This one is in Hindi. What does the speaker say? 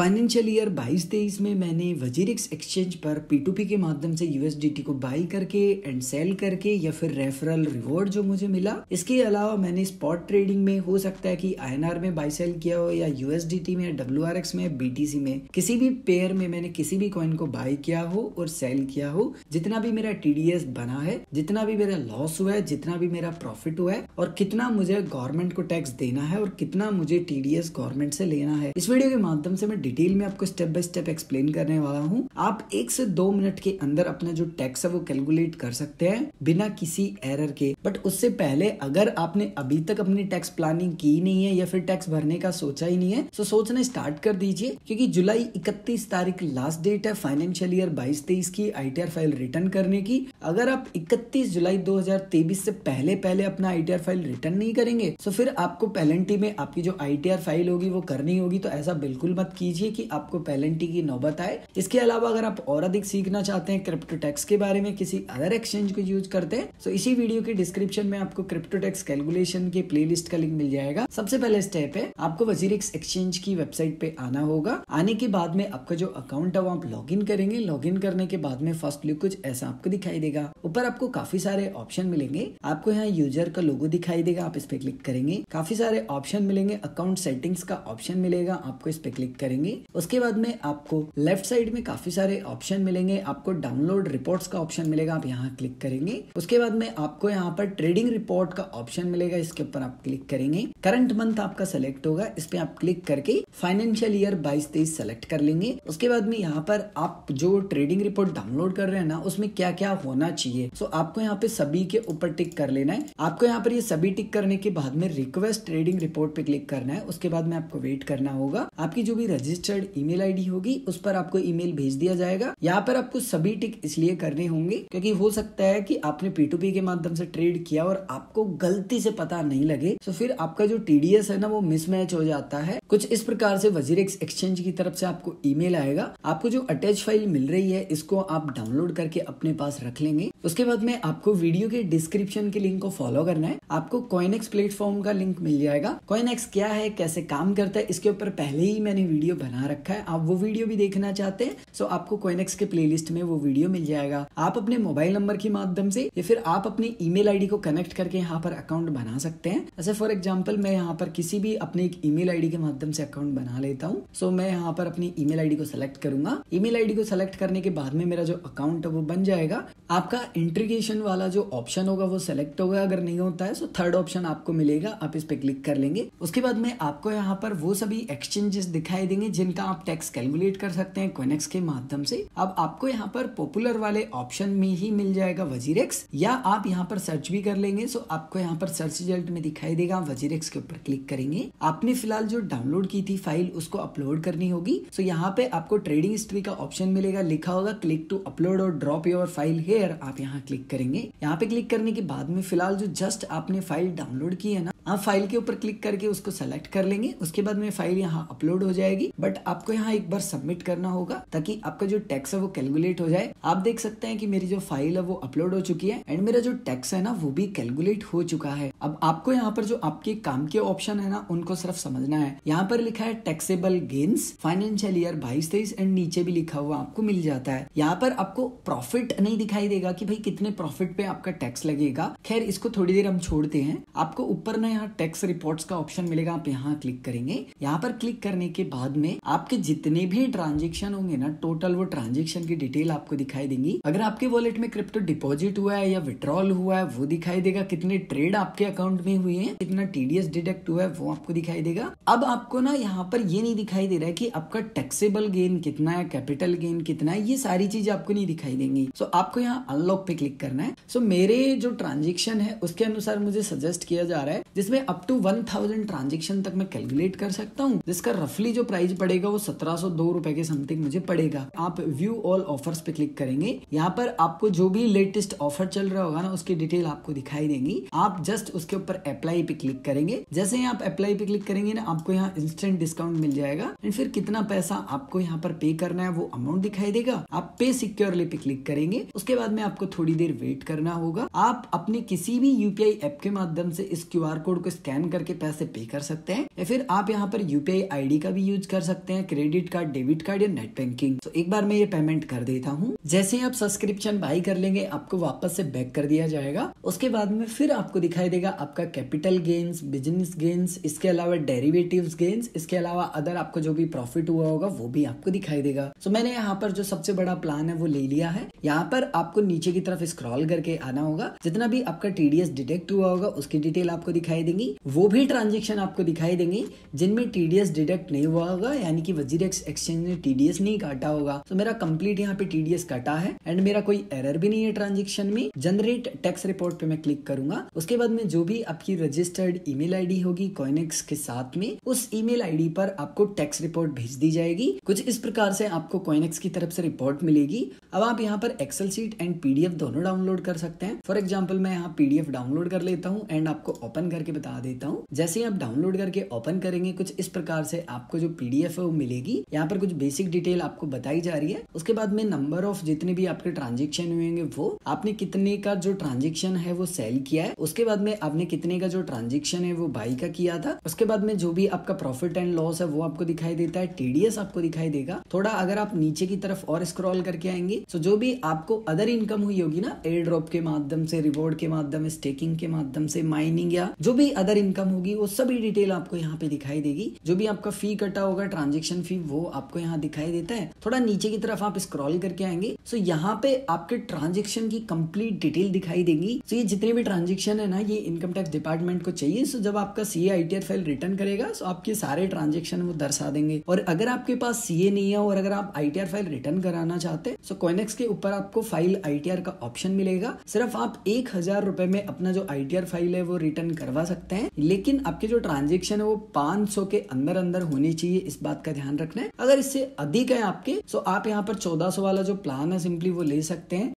फाइनेंशियल ईयर 22 तेईस में मैंने वजीरिक्स एक्सचेंज पर पी के माध्यम से यू को बाई करके एंड सेल करके या फिर रेफरल रिवॉर्ड जो मुझे मिला इसके अलावा मैंने स्पॉट ट्रेडिंग में हो सकता है कि आई में बाई सेल किया हो या यूएसडी में डब्ल्यू में बीटीसी में किसी भी पेयर में मैंने किसी भी कॉइन को बाई किया हो और सेल किया हो जितना भी मेरा टीडीएस बना है जितना भी मेरा लॉस हुआ है जितना भी मेरा प्रॉफिट हुआ है और कितना मुझे गवर्नमेंट को टैक्स देना है और कितना मुझे टीडीएस गवर्नमेंट से लेना है इस वीडियो के माध्यम से मैं डिटेल में आपको स्टेप बाय स्टेप एक्सप्लेन करने वाला हूँ आप एक से दो मिनट के अंदर अपना जो टैक्स है वो कैलकुलेट कर सकते हैं बिना किसी एरर के बट उससे पहले अगर आपने अभी तक अपनी टैक्स प्लानिंग की नहीं है या फिर टैक्स भरने का सोचा ही नहीं है तो सोचना स्टार्ट कर दीजिए क्योंकि जुलाई इकतीस तारीख लास्ट डेट है फाइनेंशियल ईयर बाईस तेईस की आई फाइल रिटर्न करने की अगर आप 31 जुलाई 2023 से पहले पहले अपना आईटीआर फाइल रिटर्न नहीं करेंगे तो फिर आपको पेलेंटी में आपकी जो आईटीआर फाइल होगी वो करनी होगी तो ऐसा बिल्कुल मत कीजिए कि आपको पेलेंटी की नौबत आए इसके अलावा अगर आप और अधिक सीखना चाहते हैं क्रिप्टो टैक्स के बारे में किसी अदर एक्सचेंज को यूज करते हैं तो इसी वीडियो के डिस्क्रिप्शन में आपको क्रिप्टो टैक्स कैलकुलेशन के प्ले का लिंक मिल जाएगा सबसे पहले स्टेप है आपको वजीर एक्सचेंज की वेबसाइट पे आना होगा आने के बाद में आपका जो अकाउंट है वो आप लॉग करेंगे लॉग करने के बाद में फर्स्ट लुक कुछ ऐसा आपको दिखाई देगा देगा ऊपर आपको काफी सारे ऑप्शन मिलेंगे आपको यहाँ यूजर का लोगो दिखाई देगा आप इस पे क्लिक करेंगे काफी सारे ऑप्शन मिलेंगे अकाउंट सेटिंग्स का ऑप्शन मिलेगा आपको इस पे क्लिक करेंगे उसके बाद में आपको लेफ्ट साइड में काफी सारे ऑप्शन मिलेंगे आपको डाउनलोड रिपोर्ट का ऑप्शन मिलेगा आप यहाँ क्लिक करेंगे उसके बाद में आपको यहाँ पर ट्रेडिंग रिपोर्ट का ऑप्शन मिलेगा इसके ऊपर आप क्लिक करेंगे करंट मंथ आपका सेलेक्ट होगा इस पे आप क्लिक करके फाइनेंशियल ईयर बाईस तेईस सेलेक्ट कर लेंगे उसके बाद में यहाँ पर आप जो ट्रेडिंग रिपोर्ट डाउनलोड कर रहे हैं ना उसमें क्या क्या होना होना चाहिए सो आपको यहाँ पे सभी के ऊपर टिक कर लेना है आपको यहाँ पर ये सभी टिक करने के बाद में रिक्वेस्ट ट्रेडिंग रिपोर्ट पे क्लिक करना है उसके बाद में आपको वेट करना होगा आपकी जो भी रजिस्टर्ड ईमेल आईडी होगी उस पर आपको ईमेल भेज दिया जाएगा यहाँ पर आपको सभी टिक इसलिए करने होंगे क्योंकि हो सकता है कि आपने पीटूपी के माध्यम से ट्रेड किया और आपको गलती से पता नहीं लगे तो फिर आपका जो टीडीएस है ना वो मिसमैच हो जाता है कुछ इस प्रकार से वजीर एक्सचेंज की तरफ से आपको ईमेल आएगा आपको जो अटैच फाइल मिल रही है इसको आप डाउनलोड करके अपने पास रख लें मिलेंगी उसके बाद में आपको वीडियो के डिस्क्रिप्शन के लिंक को फॉलो करना है आपको कॉइनेक्स प्लेटफॉर्म का लिंक मिल जाएगा कॉइनेक्स क्या है कैसे काम करता है इसके ऊपर पहले ही मैंने वीडियो बना रखा है आप वो वीडियो भी देखना चाहते हैं सो आपको कॉइनेक्स के प्ले में वो वीडियो मिल जाएगा आप अपने मोबाइल नंबर के माध्यम से या फिर आप अपने ई मेल को कनेक्ट करके यहाँ पर अकाउंट बना सकते हैं ऐसे फॉर एग्जाम्पल मैं यहाँ पर किसी भी अपने एक ईमेल आईडी के माध्यम से अकाउंट बना लेता हूँ सो मैं यहाँ पर अपनी ईमेल आईडी को सेलेक्ट करूंगा ईमेल आईडी को सेलेक्ट करने के बाद में मेरा जो अकाउंट है वो बन जाएगा आपका इंट्रीगेशन वाला जो ऑप्शन होगा वो सेलेक्ट होगा अगर नहीं होता है तो थर्ड ऑप्शन आपको मिलेगा आप इस पर क्लिक कर लेंगे उसके बाद में आपको यहाँ पर वो सभी एक्सचेंजेस दिखाई देंगे जिनका आप टैक्स कैलकुलेट कर सकते हैं क्विनेक्स के माध्यम से अब आपको यहाँ पर पॉपुलर वाले ऑप्शन में ही मिल जाएगा वजीरेक्स या आप यहाँ पर सर्च भी कर लेंगे तो आपको यहाँ पर सर्च रिजल्ट में दिखाई देगा वजीरेक्स के ऊपर क्लिक करेंगे आपने फिलहाल जो डाउनलोड की थी फाइल उसको अपलोड करनी होगी तो यहाँ पे आपको ट्रेडिंग हिस्ट्री का ऑप्शन मिलेगा लिखा होगा क्लिक टू अपलोड और ड्रॉप योर फाइल हेयर आप यहाँ क्लिक करेंगे यहाँ पे क्लिक करने के बाद में फिलहाल जो जस्ट आपने फाइल डाउनलोड की है ना हाँ फाइल के ऊपर क्लिक करके उसको सेलेक्ट कर लेंगे उसके बाद में फाइल यहाँ अपलोड हो जाएगी बट आपको यहाँ एक बार सबमिट करना होगा ताकि आपका जो टैक्स है वो कैलकुलेट हो जाए आप देख सकते हैं कि मेरी जो फाइल है वो अपलोड हो चुकी है एंड मेरा जो टैक्स है ना वो भी कैलकुलेट हो चुका है अब आपको यहाँ पर जो आपके काम के ऑप्शन है ना उनको सिर्फ समझना है यहाँ पर लिखा है टैक्सेबल गेन्स फाइनेंशियल ईयर बाईस तेईस एंड नीचे भी लिखा हुआ आपको मिल जाता है यहाँ पर आपको प्रॉफिट नहीं दिखाई देगा कि भाई कितने प्रॉफिट पे आपका टैक्स लगेगा खैर इसको थोड़ी देर हम छोड़ते हैं आपको ऊपर ना यहाँ टैक्स रिपोर्ट्स का ऑप्शन मिलेगा आप यहाँ क्लिक करेंगे यहाँ पर क्लिक करने के बाद में आपके जितने भी ट्रांजेक्शन होंगे ना टोटल वो ट्रांजेक्शन की डिटेल आपको दिखाई देंगी अगर आपके वॉलेट में क्रिप्टो डिपोजिट हुआ है या विड्रॉल हुआ है वो दिखाई देगा कितने ट्रेड आपके अकाउंट में हुए हैं कितना टीडीएस डिडक्ट हुआ है वो आपको दिखाई देगा अब आपको ना यहाँ पर ये नहीं दिखाई दे रहा है की आपका टैक्सेबल गेन कितना है कैपिटल गेन कितना है ये सारी चीज आपको नहीं दिखाई देंगी सो आपको यहाँ अनलॉक पे क्लिक करना है सो मेरे जो ट्रांजेक्शन है उसके अनुसार मुझे सजेस्ट किया जा रहा है जिसमें up to one thousand transaction तक मैं कैलकुलेट कर सकता हूँ जिसका रफली जो प्राइस पड़ेगा वो सत्रह सौ दो रुपए के समथिंग मुझे पड़ेगा आप व्यू ऑल ऑफर्स पे क्लिक करेंगे यहाँ पर आपको जो भी लेटेस्ट ऑफर चल रहा होगा ना उसकी डिटेल आपको दिखाई देंगी आप जस्ट उसके ऊपर अप्लाई पे क्लिक करेंगे जैसे ही आप अप्लाई पे क्लिक करेंगे ना आपको यहाँ इंस्टेंट डिस्काउंट मिल जाएगा एंड फिर कितना पैसा आपको यहाँ पर पे करना है वो अमाउंट दिखाई देगा आप पे सिक्योरली पे क्लिक करेंगे उसके बाद में आपको थोड़ी देर वेट करना होगा आप अपने किसी भी यूपीआई ऐप के माध्यम से इस क्यू आर कोड को स्कैन करके पैसे पे कर सकते हैं या फिर आप यहाँ पर यूपीआई आईडी का भी यूज कर सकते हैं क्रेडिट कार्ड डेबिट कार्ड या नेट बैंकिंग तो एक बार मैं ये पेमेंट कर देता हूँ जैसे ही आप सब्सक्रिप्शन बाई कर लेंगे आपको वापस से बैक कर दिया जाएगा उसके बाद में फिर आपको दिखाई देगा आपका कैपिटल गेन्स बिजनेस गेन्स इसके अलावा डेरिवेटिव गेन्स इसके अलावा अदर आपको जो भी प्रॉफिट हुआ होगा वो भी आपको दिखाई देगा तो मैंने यहाँ पर जो सबसे बड़ा प्लान है वो ले लिया है यहाँ पर आपको नीचे की तरफ स्क्रॉल करके आना होगा जितना भी आपका टीडीएस डिटेक्ट हुआ होगा उसकी डिटेल आपको दिखाई दिखाई देंगी वो भी ट्रांजेक्शन आपको दिखाई देंगी जिनमें टीडीएस डिडक्ट नहीं हुआ होगा यानी कि वजीर एक्सचेंज ने टीडीएस नहीं काटा होगा तो मेरा कंप्लीट यहाँ पे टीडीएस काटा है एंड मेरा कोई एरर भी नहीं है ट्रांजेक्शन में जनरेट टैक्स रिपोर्ट पे मैं क्लिक करूंगा उसके बाद में जो भी आपकी रजिस्टर्ड ईमेल आईडी होगी कॉइनेक्स के साथ में उस ईमेल आईडी पर आपको टैक्स रिपोर्ट भेज दी जाएगी कुछ इस प्रकार से आपको कॉइनेक्स की तरफ से रिपोर्ट मिलेगी अब आप यहाँ पर एक्सेल सीट एंड पीडीएफ दोनों डाउनलोड कर सकते हैं फॉर एग्जाम्पल मैं यहाँ पीडीएफ डाउनलोड कर लेता हूँ एंड आपको ओपन करके करके बता देता हूँ जैसे ही आप डाउनलोड करके ओपन करेंगे कुछ इस प्रकार से आपको जो पीडीएफ है वो मिलेगी यहाँ पर कुछ बेसिक डिटेल आपको बताई जा रही है उसके बाद में नंबर ऑफ जितने भी आपके ट्रांजेक्शन हुएंगे वो आपने कितने का जो ट्रांजेक्शन है वो सेल किया है उसके बाद में आपने कितने का जो ट्रांजेक्शन है वो बाई का किया था उसके बाद में जो भी आपका प्रॉफिट एंड लॉस है वो आपको दिखाई देता है टीडीएस आपको दिखाई देगा थोड़ा अगर आप नीचे की तरफ और स्क्रॉल करके आएंगे तो जो भी आपको अदर इनकम हुई होगी ना एयर ड्रॉप के माध्यम से रिवॉर्ड के माध्यम स्टेकिंग के माध्यम से माइनिंग या जो भी अदर इनकम होगी वो सभी डिटेल आपको यहाँ पे दिखाई देगी जो भी आपका फी कटा होगा ट्रांजेक्शन फी वो आपको यहाँ दिखाई देता है थोड़ा नीचे की तरफ आप स्क्रॉल करके आएंगे सो यहाँ पे आपके ट्रांजेक्शन की कंप्लीट डिटेल दिखाई देगी सो ये जितने भी ट्रांजेक्शन है ना ये इनकम टैक्स डिपार्टमेंट को चाहिए सो जब आपका सी आई फाइल रिटर्न करेगा सो आपके सारे ट्रांजेक्शन वो दर्शा देंगे और अगर आपके पास सीए नहीं है और अगर आप आई फाइल रिटर्न कराना चाहते हैं सो कोनेक्स के ऊपर आपको फाइल आई का ऑप्शन मिलेगा सिर्फ आप एक हजार रुपए में अपना जो आई फाइल है वो रिटर्न करवा सकते हैं लेकिन आपके जो ट्रांजेक्शन है वो पांच के अंदर अंदर होनी चाहिए इस बात का ध्यान रखना है अगर इससे अधिक है आपके तो आप यहाँ पर चौदह वाला जो प्लान है सिंपली वो ले सकते हैं